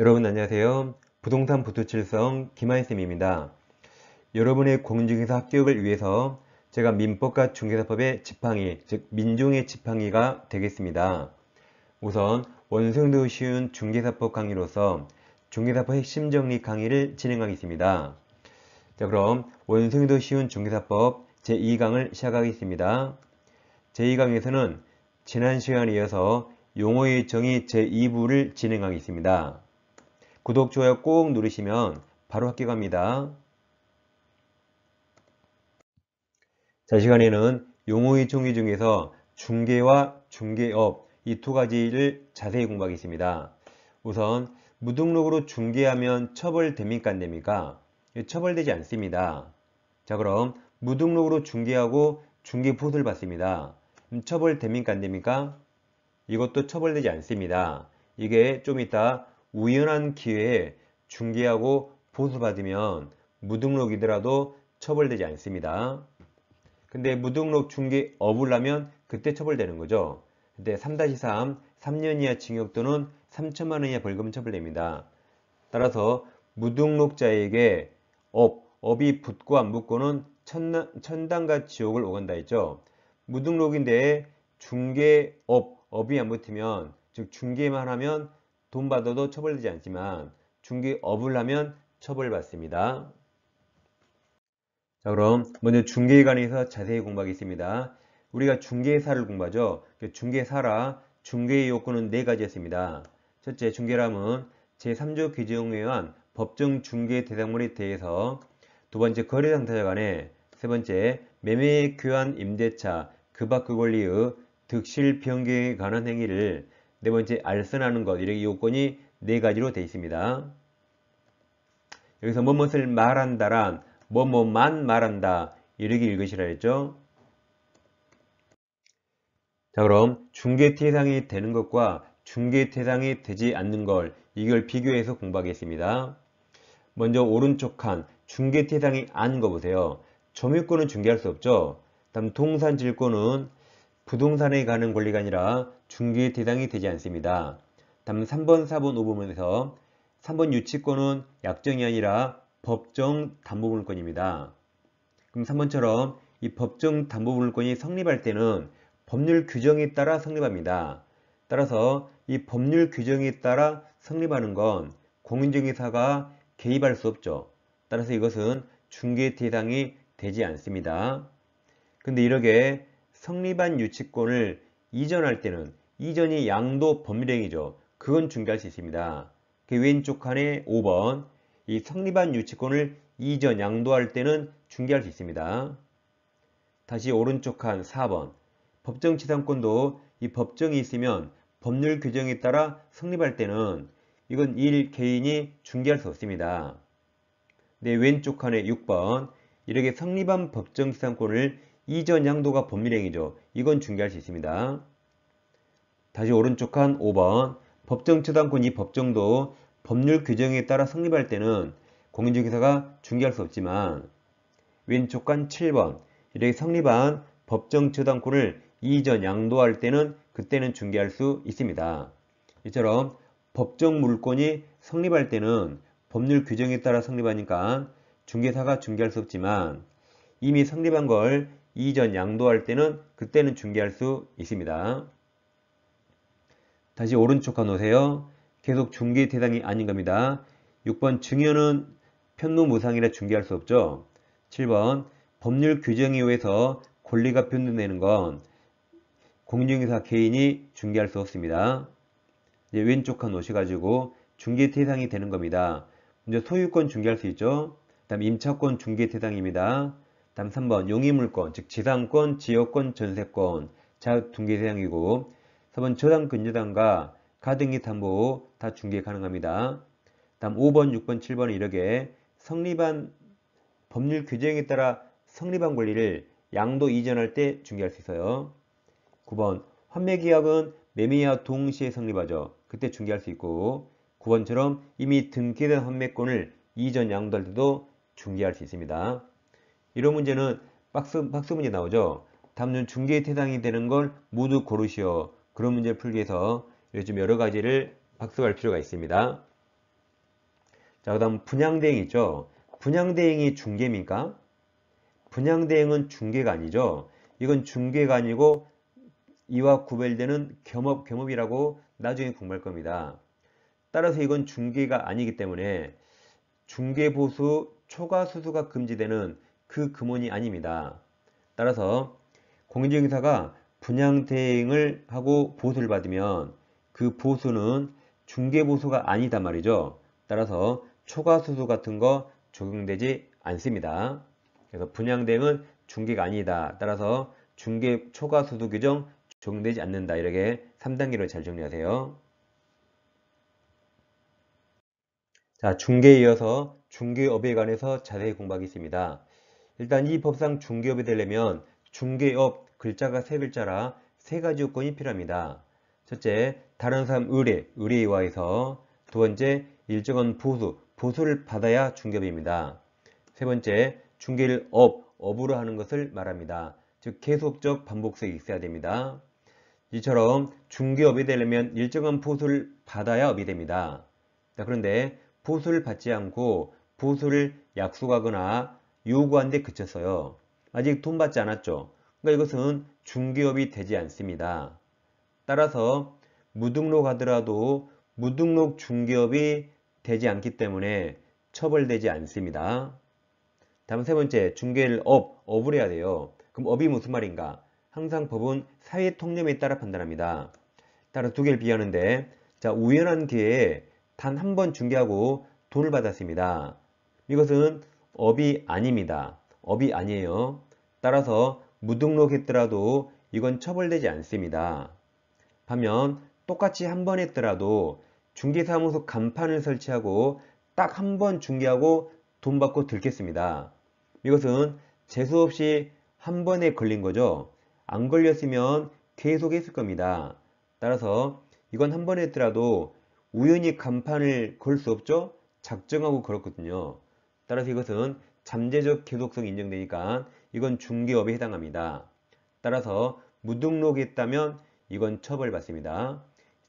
여러분 안녕하세요. 부동산 부투칠성 김한쌤입니다. 여러분의 공중개사 합격을 위해서 제가 민법과 중개사법의 지팡이, 즉 민중의 지팡이가 되겠습니다. 우선 원소형도 쉬운 중개사법 강의로서 중개사법 핵심 정리 강의를 진행하겠습니다. 자 그럼 원소형도 쉬운 중개사법 제2강을 시작하겠습니다. 제2강에서는 지난 시간에 이어서 용어의 정의 제2부를 진행하겠습니다. 구독, 좋아요 꼭 누르시면 바로 학교 갑니다. 자, 시간에는 용어의 종류 중에서 중개와 중개업 이 두 가지를 자세히 공부하겠습니다. 우선 무등록으로 중개하면 처벌됩니까 안 됩니까? 예, 처벌되지 않습니다. 자 그럼 무등록으로 중개하고 중개포수를 받습니다. 처벌됩니까 안 됩니까? 이것도 처벌되지 않습니다. 이게 좀 이따 우연한 기회에 중개하고 보수받으면 무등록이더라도 처벌되지 않습니다. 근데 무등록 중개 업을 하면 그때 처벌되는 거죠. 근데 3-3, 3년 이하 징역 또는 3천만 원 이하 벌금 처벌됩니다. 따라서 무등록자에게 업, 업이 붙고 안 붙고는 천, 천당과 지옥을 오간다 했죠. 무등록인데 중개업, 업이 안 붙으면 즉 중개만 하면 돈 받아도 처벌되지 않지만 중개업을 하면 처벌받습니다. 자 그럼 먼저 중개에 관해서 자세히 공부하겠습니다. 우리가 중개사를 공부하죠. 그 중개사라 중개의 요건은 네가지였습니다 첫째 중개람은 제3조 규정에 의한 법정 중개 대상물에 대해서 두 번째 거래 상사자 간에 세 번째 매매 교환 임대차 그 밖의 권리의 득실 변경에 관한 행위를 네 번째 알선하는 것 이렇게 요건이 네 가지로 되어 있습니다. 여기서 뭐뭇을 말한다란 뭐뭐만 말한다 이렇게 읽으시라 했죠. 자 그럼 중개 태상이 되는 것과 중개 태상이 되지 않는 걸 이걸 비교해서 공부하겠습니다. 먼저 오른쪽 칸 중개 태상이 아닌 거 보세요. 점유권은 중개할 수 없죠. 다음 동산 질권은 부동산에 가는 권리가 아니라 중개 대상이 되지 않습니다. 다음 3번, 4번, 5번에서 3번 유치권은 약정이 아니라 법정 담보물권입니다. 그럼 3번처럼 이 법정 담보물권이 성립할 때는 법률 규정에 따라 성립합니다. 따라서 이 법률 규정에 따라 성립하는 건 공인중개사가 개입할 수 없죠. 따라서 이것은 중개 대상이 되지 않습니다. 근데 이렇게 성립한 유치권을 이전할 때는 이전이 양도 법률행위죠. 그건 중개할 수 있습니다. 그 왼쪽 칸에 5번 이 성립한 유치권을 이전 양도할 때는 중개할 수 있습니다. 다시 오른쪽 칸 4번 법정치상권도 이 법정이 있으면 법률 규정에 따라 성립할 때는 이건 일 개인이 중개할 수 없습니다. 네, 왼쪽 칸에 6번 이렇게 성립한 법정치상권을 이전 양도가 법률행위죠. 이건 중개할 수 있습니다. 다시 오른쪽 한 5번 법정처단권이 법정도 법률 규정에 따라 성립할 때는 공인중개사가 중개할 수 없지만 왼쪽 칸 7번 이렇게 성립한 법정처단권을 이전 양도할 때는 그때는 중개할 수 있습니다. 이처럼 법정 물권이 성립할 때는 법률 규정에 따라 성립하니까 중개사가 중개할 수 없지만 이미 성립한 걸 이전 양도할 때는 그때는 중개할 수 있습니다. 다시 오른쪽 가놓세요 계속 중개 대상이 아닌 겁니다. 6번 증여는 편노 무상이라 중개할 수 없죠. 7번 법률 규정에 의해서 권리가 편도되는건 공인중개사 개인이 중개할 수 없습니다. 이제 왼쪽 칸 오셔가지고 중개 대상이 되는 겁니다. 먼저 소유권 중개할 수 있죠. 그 다음 임차권 중개 대상입니다. 다음 3번 용의물권, 즉 지상권, 지역권, 전세권, 자등기사항이고 4번 저당 근저당과 가등기 담보 다 중개 가능합니다. 다음 5번, 6번, 7번은 이렇게 성립한 법률 규정에 따라 성립한 권리를 양도 이전할 때 중개할 수 있어요. 9번 환매계약은 매매와 동시에 성립하죠. 그때 중개할 수 있고 9번처럼 이미 등기된 환매권을 이전 양도할 때도 중개할 수 있습니다. 이런 문제는 박스, 박스 문제 나오죠. 담론 중계에 해당이 되는 걸 모두 고르시오. 그런 문제 풀기 위해서 요즘 여러 가지를 박습할 필요가 있습니다. 자, 그 다음 분양대행 있죠. 분양대행이 중계입니까 분양대행은 중계가 아니죠. 이건 중계가 아니고 이와 구별되는 겸업, 겸업이라고 나중에 공부할 겁니다. 따라서 이건 중계가 아니기 때문에 중계보수 초과수수가 금지되는 그근원이 아닙니다. 따라서 공인중개사가 분양 대행을 하고 보수를 받으면 그 보수는 중개 보수가 아니다 말이죠. 따라서 초과 수수 같은 거 적용되지 않습니다. 그래서 분양 대행은 중개가 아니다. 따라서 중개 초과 수수 규정 적용되지 않는다. 이렇게 3단계로 잘 정리하세요. 자, 중개에 이어서 중개업에 관해서 자세히 공부하겠습니다. 일단 이 법상 중개업이 되려면 중개업 글자가 세 글자라 세 가지 요건이 필요합니다. 첫째, 다른 사람 의뢰, 의뢰에 의해서 두 번째, 일정한 보수, 보수를 받아야 중개업입니다. 세 번째, 중개를 업, 업으로 하는 것을 말합니다. 즉, 계속적 반복성이 있어야 됩니다. 이처럼 중개업이 되려면 일정한 보수를 받아야 업이 됩니다. 그런데 보수를 받지 않고 보수를 약속하거나 요구한데 그쳐서요. 아직 돈 받지 않았죠. 그러니까 이것은 중개업이 되지 않습니다. 따라서 무등록 하더라도 무등록 중개업이 되지 않기 때문에 처벌되지 않습니다. 다음 세 번째, 중개를 업, 업을 해야 돼요. 그럼 업이 무슨 말인가? 항상 법은 사회 통념에 따라 판단합니다. 따라 서두 개를 비하는데, 자, 우연한 기회에 단 한 번 중개하고 돈을 받았습니다. 이것은 업이 아닙니다. 업이 아니에요. 따라서 무등록했더라도 이건 처벌되지 않습니다. 반면 똑같이 한 번 했더라도 중개사무소 간판을 설치하고 딱 한 번 중개하고 돈 받고 들겠습니다. 이것은 재수 없이 한 번에 걸린 거죠. 안 걸렸으면 계속 했을 겁니다. 따라서 이건 한 번 했더라도 우연히 간판을 걸 수 없죠? 작정하고 그렇거든요 따라서 이것은 잠재적 계속성 인정되니까 이건 중개업에 해당합니다. 따라서 무등록이 있다면 이건 처벌받습니다.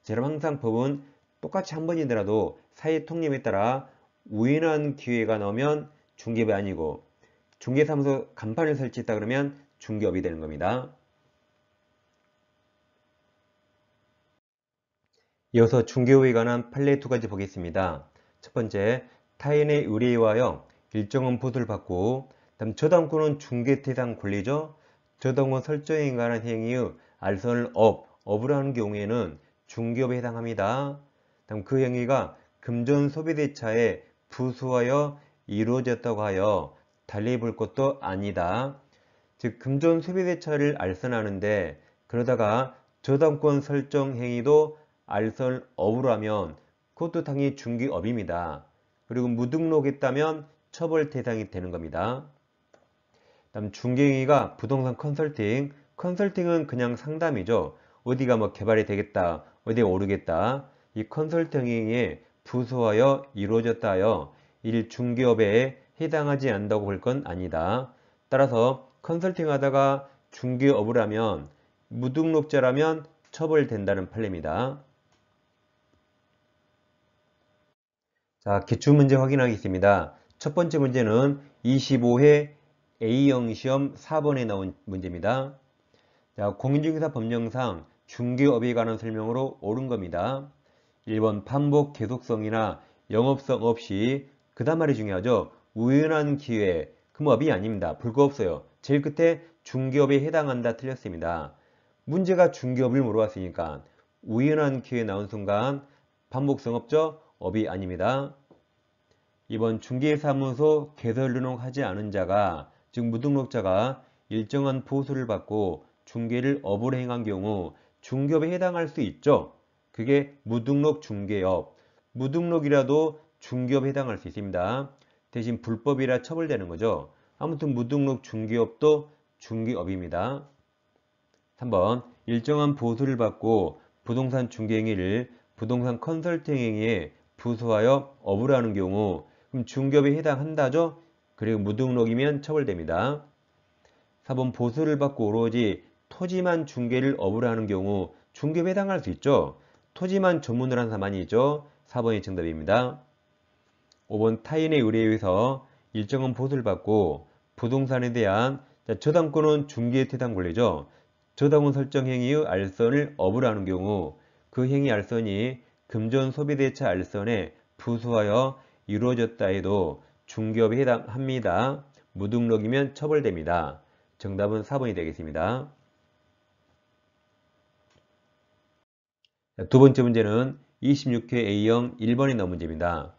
저처럼 항상 법은 똑같이 한 번이더라도 사회 통념에 따라 우연한 기회가 나오면 중개업이 아니고 중개사무소 간판을 설치했다 그러면 중개업이 되는 겁니다. 이어서 중개업에 관한 판례 두 가지 보겠습니다. 첫 번째, 타인의 의뢰하여 에의 일정한 보수를 받고 다음 저당권은 중개태상 권리죠. 저당권 설정에 관한 행위의 알선을 업, 업을 하는 경우에는 중개업에 해당합니다. 다음 그 행위가 금전 소비대차에 부수하여 이루어졌다고 하여 달리 볼 것도 아니다. 즉 금전 소비대차를 알선하는데 그러다가 저당권 설정 행위도 알선업으로 하면 그것도 당연히 중개업입니다. 그리고 무등록했다면 처벌 대상이 되는 겁니다. 다음 중개행위가 부동산 컨설팅 컨설팅은 그냥 상담이죠. 어디가 뭐 개발이 되겠다 어디에 오르겠다 이 컨설팅에 행위부수하여 이루어졌다 하여 일 중개업에 해당하지 않는다고 볼 건 아니다. 따라서 컨설팅 하다가 중개업을 하면 무등록자라면 처벌된다는 판례입니다. 자, 기출문제 확인하겠습니다. 첫 번째 문제는 25회 A형 시험 4번에 나온 문제입니다. 자, 공인중개사 법령상 중개업에 관한 설명으로 옳은 겁니다. 1번 반복 계속성이나 영업성 없이 그 다음 말이 중요하죠. 우연한 기회, 금업이 아닙니다. 불거 없어요. 제일 끝에 중개업에 해당한다 틀렸습니다. 문제가 중개업을 물어봤으니까 우연한 기회 나온 순간 반복성 없죠? 업이 아닙니다. 이번 중개사무소 개설 등록하지 않은 자가 즉 무등록자가 일정한 보수를 받고 중개를 업으로 행한 경우 중개업에 해당할 수 있죠. 그게 무등록 중개업. 무등록이라도 중개업에 해당할 수 있습니다. 대신 불법이라 처벌되는 거죠. 아무튼 무등록 중개업도 중개업입니다. 3번 일정한 보수를 받고 부동산 중개행위를 부동산 컨설팅행위에 부수하여 업으라는 경우 그럼 중급에 해당한다죠? 그리고 무등록이면 처벌됩니다. 4번 보수를 받고 오로지 토지만 중개를 업으로 하는 경우 중개에 해당할 수 있죠. 토지만 전문을 한 사만이 있죠. 4번이 정답입니다. 5번 타인의 의뢰에 의해서 일정한 보수를 받고 부동산에 대한 자, 저당권은 중개에 해당 권리죠. 저당권 설정 행위의 알선을 업으로 하는 경우 그 행위 알선이 금전 소비대차 알선에 부수하여 이루어졌다 해도 중기업에 해당합니다. 무등록이면 처벌됩니다. 정답은 4번이 되겠습니다. 두 번째 문제는 26회 A형 1번의 문제입니다.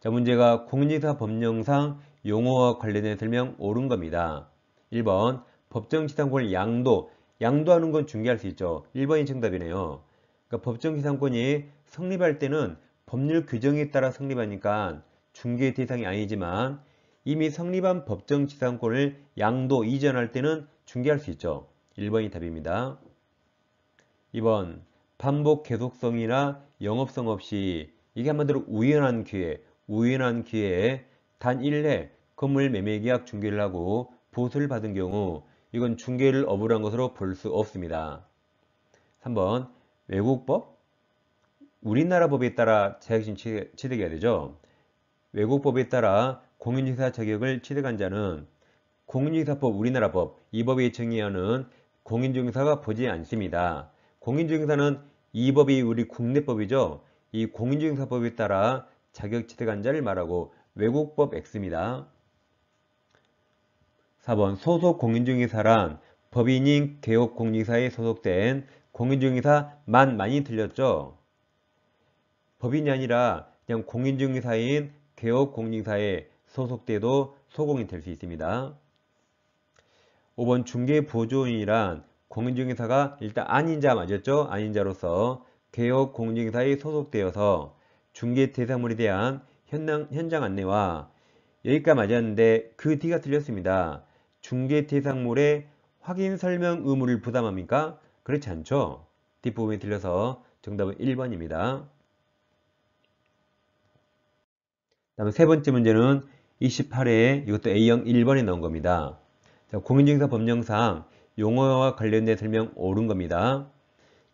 자, 문제가 공직사 법령상 용어와 관련된 설명 옳은 겁니다. 1번 법정지상권 양도, 양도하는 건 중개할 수 있죠. 1번이 정답이네요. 그러니까 법정지상권이 성립할 때는 법률 규정에 따라 성립하니까 중개 대상이 아니지만 이미 성립한 법정 지상권을 양도 이전할 때는 중개할 수 있죠. 1번이 답입니다. 2번 반복 계속성이나 영업성 없이 이게 한마디로 우연한 기회, 우연한 기회에 단 1회 건물 매매계약 중개를 하고 보수를 받은 경우 이건 중개를 업으로 한 것으로 볼 수 없습니다. 3번 외국법 우리나라 법에 따라 자격증 취득해야 되죠. 외국 법에 따라 공인중개사 자격을 취득한 자는 공인중개사법 우리나라 법, 이 법에 정의하는 공인중개사가 보지 않습니다. 공인중개사는 이 법이 우리 국내법이죠. 이 공인중개사법에 따라 자격 취득한 자를 말하고 외국법 X입니다. 4번 소속 공인중개사란 법인인 개업공인중개사에 소속된 공인중개사 만 많이 들렸죠. 법인이 아니라 그냥 공인중개사인 개업공인사에 소속돼도 소공이 될 수 있습니다. 5번 중개보조인이란 공인중개사가 일단 아닌자 맞았죠? 아닌자로서 개업공인중개사에 소속되어서 중개 대상물에 대한 현장, 현장 안내와 여기까지 맞았는데 그뒤가 틀렸습니다. 중개 대상물의 확인 설명 의무를 부담합니까? 그렇지 않죠? 뒷부분이 틀려서 정답은 1번입니다. 다음세 번째 문제는 28회 에 이것도 A형 1번에 넣은 겁니다. 자, 공인중개사 법령상 용어와 관련된 설명 옳은 겁니다.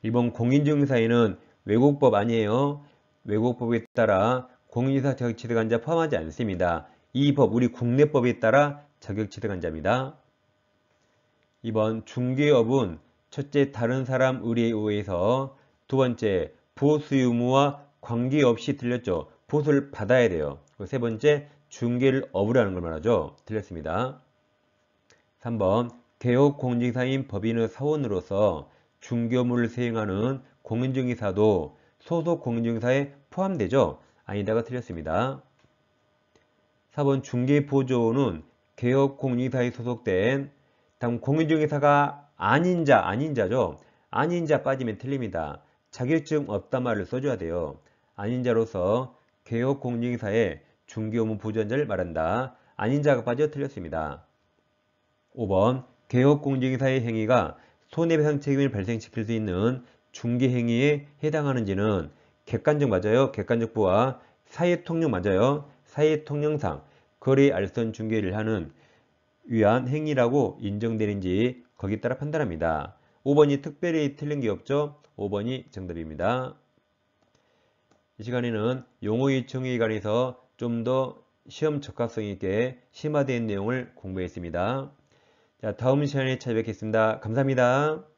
1번 공인중개사에는 외국법 아니에요. 외국법에 따라 공인중개사 자격취득한자 포함하지 않습니다. 이 법 우리 국내법에 따라 자격취득한자입니다. 2번 중개업은 첫째 다른 사람 의뢰에 의해서 두 번째 보수 의무와 관계없이 들렸죠. 보수를 받아야 돼요. 세 번째, 중개를 업으라는 걸 말하죠. 틀렸습니다. 3번, 개업공직사인 법인의 사원으로서 중개업무를 수행하는 공인중개사도 소속 공인중개사에 포함되죠? 아니다가 틀렸습니다. 4번 중개보조는 개업공인중개사에 소속된 다음 공인중개사가 아닌 자, 아닌 자죠? 아닌 자 빠지면 틀립니다. 자격증 없다 말을 써줘야 돼요. 아닌 자로서 개업 공인중개사의 중개업무 보전자를 말한다. 아닌 자가 빠져 틀렸습니다. 5번 개업 공인중개사의 행위가 손해배상 책임을 발생시킬 수 있는 중개행위에 해당하는지는 객관적 맞아요. 객관적부와 사회통령 맞아요. 사회통령상 거래 알선 중개를 하는 위한 행위라고 인정되는지 거기에 따라 판단합니다. 5번이 특별히 틀린 게 없죠? 5번이 정답입니다. 이 시간에는 용어의 정의에 관해서 좀 더 시험 적합성 있게 심화된 내용을 공부했습니다. 자, 다음 시간에 찾아뵙겠습니다. 감사합니다.